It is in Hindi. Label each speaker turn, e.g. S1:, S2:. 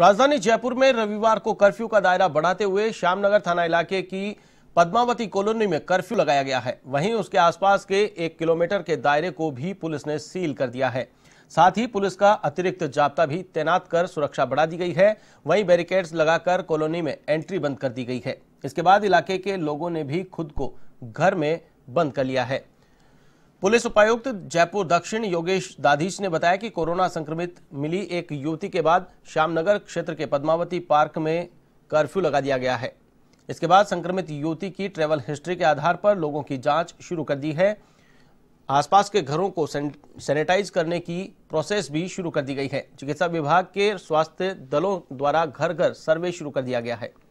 S1: राजधानी जयपुर में रविवार को कर्फ्यू का दायरा बढ़ाते हुए श्यामनगर थाना इलाके की पद्मावती कॉलोनी में कर्फ्यू लगाया गया है वहीं उसके आसपास के एक किलोमीटर के दायरे को भी पुलिस ने सील कर दिया है साथ ही पुलिस का अतिरिक्त जाप्ता भी तैनात कर सुरक्षा बढ़ा दी गई है वहीं बैरिकेड्स लगाकर कॉलोनी में एंट्री बंद कर दी गई है इसके बाद इलाके के लोगों ने भी खुद को घर में बंद कर लिया है पुलिस उपायुक्त जयपुर दक्षिण योगेश दाधीच ने बताया कि कोरोना संक्रमित मिली एक युवती के बाद श्यामनगर क्षेत्र के पद्मावती पार्क में कर्फ्यू लगा दिया गया है इसके बाद संक्रमित युवती की ट्रेवल हिस्ट्री के आधार पर लोगों की जांच शुरू कर दी है आसपास के घरों को सैनिटाइज करने की प्रोसेस भी शुरू कर दी गई है चिकित्सा विभाग के स्वास्थ्य दलों द्वारा घर घर सर्वे शुरू कर दिया गया है